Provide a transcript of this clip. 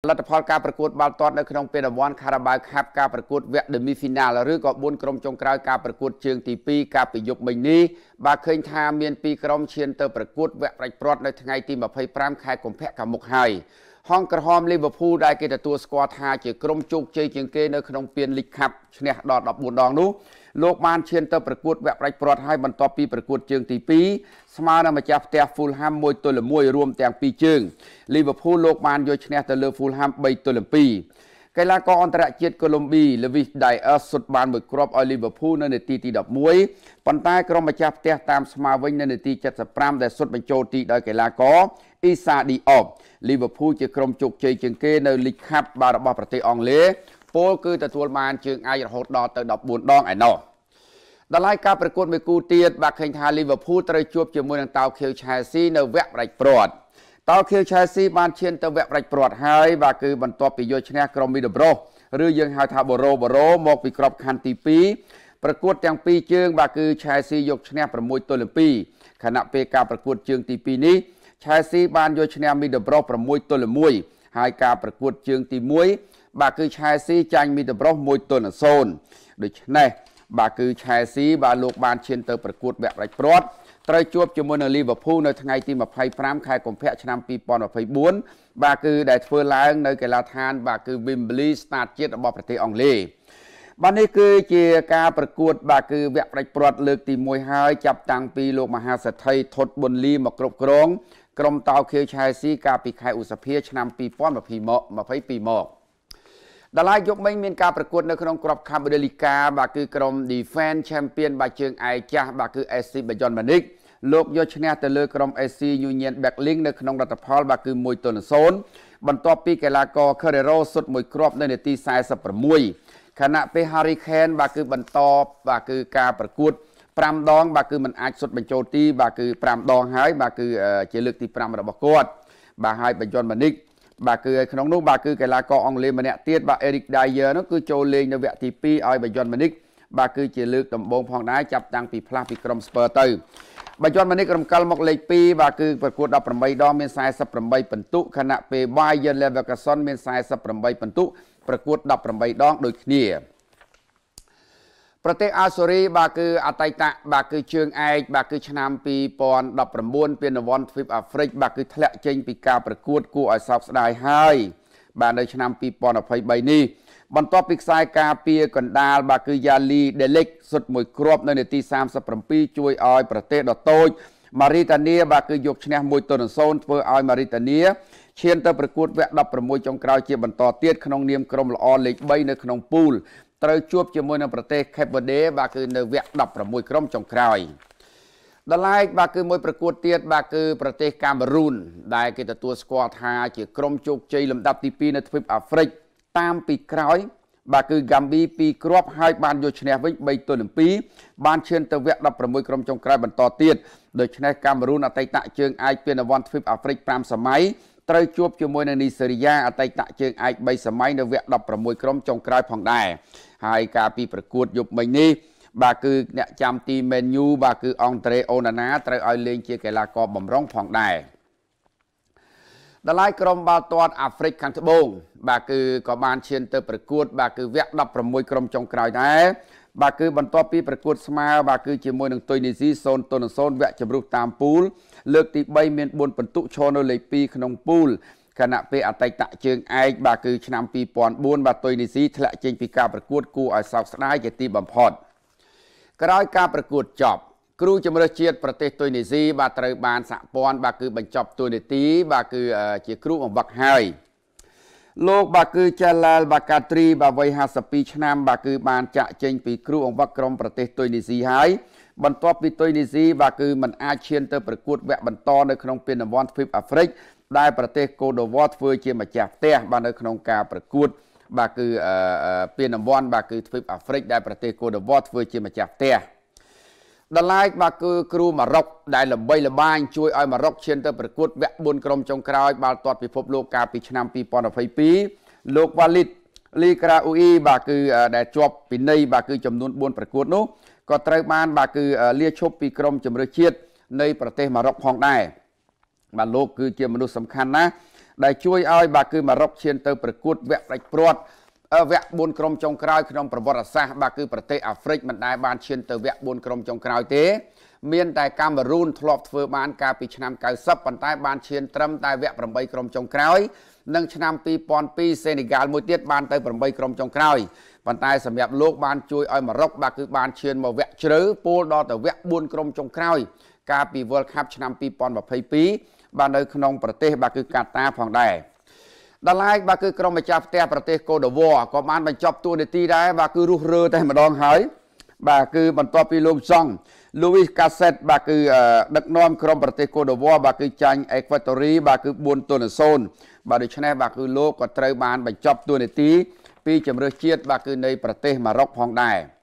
លទ្ធផលការប្រកួតបាល់ទាត់នៅក្នុងពេលរង្វាន់ Carabao Cup ការប្រកួតវគ្គ Demi Final ឬក៏4ក្រុមចុងក្រោយការប្រកួតជើងទី2កាលពីយប់មិញនេះបាទឃើញថាមាន2ក្រុមឈានទៅប្រកួតវគ្គប្រាច់ព្រាត់នៅថ្ងៃទី25ខែកុម្ភៈខាងមុខហើយហងក្រហមលីវើពូលដែលគេទទួលស្គាល់ថាជាក្រុមជោគជ័យជាងគេនៅក្នុងពានលីកខាប់ឈ្នះដល់14ដងនោះលោកបានឈានទៅប្រកួតវគ្គប្រាច់ព្រាត់ហើយបន្ទាប់ពីប្រកួតជើងទី2ស្មើនឹងម្ចាស់ផ្ទះ Fulham 1ទល់1រួមទាំង2ជើង Liverpool លោកបានយកឈ្នះទៅលើ Fulham 3ទល់2កីឡាករអន្តរជាតិកូឡុំប៊ី Luis Diaz សុទ្ធបានមួយគ្រាប់ឲ្យ Liverpool នៅនាទីទី11ប៉ុន្តែក្រុមម្ចាស់ផ្ទះតាមស្មើវិញនៅនាទី75ដែលសុទ្ធបញ្ចូលទីដោយកីឡាករ Issa Diop Liverpool ជាក្រុមជោគជ័យជាងគេនៅ League Cup បាទរបស់ប្រទេសអង់គ្លេសពលគឺទទួលបានជើងឯករហូតដល់ទៅ14ដងឯណោះដល់ហើយការប្រកួតមួយគូទៀតបាទឃើញថា Liverpool ត្រូវជួបជាមួយនឹងតៅខៀវ Chelsea នៅវគ្គប្រេចព្រាត់តើខៀវឆែស៊ីបានឈានទៅវគ្គប្រាច់ព្រាត់ហើយបាទគឺបន្ទាប់ពីយកឈ្នះក្រុមមីដប្រុសឬយើងហៅថាបូរ៉ូបូរ៉ូមកពីក្របខ័ណ្ឌទី2ប្រកួតទាំងពីរជើង បាទគឺឆែស៊ីយកឈ្នះ6ទល់នឹង2ខណៈពេលការប្រកួតជើង ទី2នេះឆែស៊ីបានយកឈ្នះមីដប្រុស6ទល់នឹង1ហើយការប្រកួតជើងទី1បាទគឺឆែស៊ីចាញ់មីដប្រុស1ទល់នឹង0ដូច្នេះបាទគឺឆែស៊ីបាទលោកបានឈានទៅប្រកួតវគ្គប្រាច់ព្រាត់ត្រូវជួបជាមួយនៅលីវើពូលនៅថ្ងៃទី25ខែកុម្ភៈឆ្នាំ2024បាទគឺដែលធ្វើឡើងនៅកីឡដ្ឋាន បាទគឺ Wembley ស្តាតជាតិរបស់ប្រទេសអង់គ្លេសបាទនេះគឺជាការប្រកួត បាទគឺវគ្គផ្ដាច់ព្រាត់លើកទី1ហើយចាប់តាំងពីលោកមហាសេដ្ឋីថុតប៊ុនលីមកគ្រប់គ្រងក្រុមតោខៀវឆែស៊ីកាលពីខែឧសភាឆ្នាំ2022មក22មកដល់ឡាយយប់មិញមានការប្រកួតនៅក្នុងក្របខ័ណ្ឌបូដេលីកាបាទគឺក្រុម Defense Champion បាទជើងឯកចាស់បាទគឺ SC Bayern Munich លោកយកឈ្នះទៅលើក្រុម SC Union Berlin នៅក្នុងលទ្ធផលបាទគឺ1ទល់នឹង0បន្ទាប់ពីកីឡាករ Guerrero សុទ្ធមួយគ្រាប់នៅនាទី46ខណៈពេល Harry Kane បាទគឺបន្តបាទគឺការប្រកួត5ដងបាទគឺมันអាច សុទ្ធបញ្ចូលទីបាទគឺ5ដងហើយបាទគឺជាលើកទី5របស់គាត់បាទហើយបញ្យន់ម៉ានិកបាទគឺក្នុងនោះបាទគឺកីឡាករអង់គ្លេសម្នាក់ទៀតបាទ Eric Dyer នោះគឺចូលលេងនៅវគ្គទី2ឲ្យបញ្យន់ម៉ានិកបាទគឺជាលើកដំបូងផងដែរចាប់តាំងពីផ្លាស់ពីក្រុម Spurs ទៅបើយន់មនេះក្រុមកាលមកលេខ2បាទគឺប្រកួត18ដងមាន48ពិន្ទុខណៈពេល Bayern Leverkusen មាន48ពិន្ទុប្រកួត18ដងដូចគ្នា ប្រទេសអាសូរីបាទគឺអតីតបាទគឺជើងឯកបាទគឺ ឆ្នាំ2019ពានរង្វាន់ទ្វីបអាហ្វ្រិកបាទគឺធ្លាក់ចេញ ពីការប្រកួត គួរឲ្យសោកស្ដាយហើយបាទនៅ ឆ្នាំ2023នេះបន្ទាប់ពីខ្សែការពារកណ្ដាលបាទគឺយ៉ាលីដេលិកសុទ្ធមួយគ្រាប់នៅនាទី37ជួយឲ្យប្រទេសដ៏តូចម៉ារីតានីបាទគឺយកឈ្នះ1ទល់0ធ្វើឲ្យម៉ារីតានីឈានទៅប្រកួតវគ្គ16ចុងក្រោយជាបន្តទៀតក្នុងនាមក្រុមល្អលេខ3នៅក្នុងពូលត្រូវជួប ជាមួយនឹងប្រទេស Cape Verde បាទគឺ នៅវគ្គ16ក្រុមចុងក្រោយដល់ឡែកបាទគឺមួយប្រកួតទៀតបាទគឺប្រទេសកាមេរូនដែលគេទទួលស្គាល់ថាជាក្រុមជោគជ័យលំដាប់ទី2នៅទ្វីបអាហ្វ្រិកតាមពីក្រោយ បាទគឺហ្គាំប៊ី2គ្រាប់ហើយបានយកឈ្នះវិញ3ទល់នឹង2បានឈានទៅវគ្គ16ក្រុមចុងក្រោយបន្តទៀតដូច្នេះកាមេរូនអតីតជើងឯកពានរង្វាន់ទ្វីបអាហ្វ្រិក5សម័យត្រូវជួបជាមួយនឹងនីសេរីយ៉ាអតីតជើងឯក3សម័យនៅវគ្គ16ក្រុមចុងក្រោយផងដែរហើយការពីប្រកួតយប់មិញនេះបាទគឺអ្នកចាំទីមេនយូបាទគឺអង់ត្រេអូណាណាត្រូវឲ្យលេងជាកីឡាករបំរុងផងដែរ។ដល់ឡាយក្រុមបាល់ទាត់អាហ្វ្រិកខាងត្បូង បាទគឺក៏បានឈានទៅប្រកួត បាទគឺវគ្គ16ក្រុមចុងក្រោយដែរបាទគឺ បន្ទាប់ពីប្រកួតស្មើបាទគឺជាមួយនឹងទុយនីស៊ី0ទល់នឹង0វគ្គជម្រុះតាមពូលលើកទី3មាន4ពិន្ទុឈរនៅលេខ2ក្នុងពូលខណៈពេលអតីតជើងឯកបាទគឺឆ្នាំ2004បាទទុយនីស៊ីធ្លាក់ចេញពីការប្រកួតគួរឲ្យសោកស្ដាយជាទីបំផុតក្រោយការប្រកួតចប់គ្រូជំនឿជាតិប្រទេសទុយនីស៊ីបាទត្រូវបានសហព័ន្ធបាទគឺបញ្ចប់ទូនីតិបាទគឺជាគ្រូបង្វឹកហើយលោកបាទគឺចាឡាលបាកាត្រីបាទវ័យ52ឆ្នាំបាទគឺបានចាក់ចេញពីគ្រូបង្វឹកក្រុមប្រទេសទុយនីស៊ីហើយបន្ទាប់ពីទុយនីស៊ីបាទគឺมันអាចឈានទៅប្រកួតវគ្គបន្តនៅក្នុងពានរង្វាន់ទ្វីបអាហ្វ្រិកដែលប្រទេសកូដូវ៉ាធ្វើជាម្ចាស់ផ្ទះបាទនៅក្នុងការប្រកួតបាទគឺពានរង្វាន់បាទគឺទ្វីបអាហ្វ្រិកដែលប្រទេសកូដូវ៉ាធ្វើជាម្ចាស់ផ្ទះ។ដឡាយបាទគឺគ្រូម៉ារ៉ុកដែលល្បីល្បាញជួយឲ្យម៉ារ៉ុកឈានទៅប្រកួតវគ្គ4ក្រុមចុងក្រោយ បាល់ទាត់ពិភពលោកកាលពីឆ្នាំ2022លោកវ៉ាលីតលីក្រាអ៊ូអ៊ីបាទគឺដែលជាប់ពិន័យបាទគឺចំនួន4ប្រកួតនោះក៏ត្រូវបានបាទគឺលាឈប់ពីក្រុមជម្រើសជាតិនៃប្រទេសម៉ារ៉ុកផងដែរបាទលោកគឺជាមនុស្សសំខាន់ណាស់ដែលជួយឲ្យ បាទគឺម៉ារ៉ុកឈានទៅប្រកួតវគ្គដាច់ព្រាត់វគ្គ4ក្រុមចុងក្រោយក្នុងប្រវត្តិសាស្ត្របាទគឺប្រទេសអាហ្វ្រិកមិនដែលបានឈានទៅវគ្គ4ក្រុមចុងក្រោយទេមានតែកាមេរូនធ្លាប់ធ្វើបាន កាលពីឆ្នាំ90ប៉ុន្តែបានឈានត្រឹមតែវគ្គ8ក្រុមចុងក្រោយនិងឆ្នាំ2002សេនីហ្កាល់មួយទៀតបានទៅ8ក្រុមចុងក្រោយប៉ុន្តែសម្រាប់លោកបានជួយឲ្យម៉ារ៉ុកបាទគឺបានឈានមកវគ្គជ្រៅពោលដល់ទៅវគ្គ4ក្រុមចុងក្រោយ កាលពី World Cup ឆ្នាំ2022បាទនៅក្នុង ប្រទេសបាទគឺកាតាផងដែរដល់ឡាយបាទគឺក្រុមម្ចាស់ផ្ទះប្រទេសកូដាវ៉ាក៏បានបញ្ចប់តួនាទីដែរបាទគឺរុះរើតែម្ដងហើយបាទគឺបន្ទាប់ពីលោកសង់លូវីសកាសេតបាទគឺដឹកនាំក្រុមប្រទេសកូដាវ៉ាបាទគឺចាញ់អេក្វាតូរីបាទគឺ4ទល់0បាទដូច្នេះបាទគឺលោកក៏ត្រូវបានបញ្ចប់តួនាទីពីជំរឿសជាតិបាទគឺនៃប្រទេសម៉ារ៉ុកផងដែរ។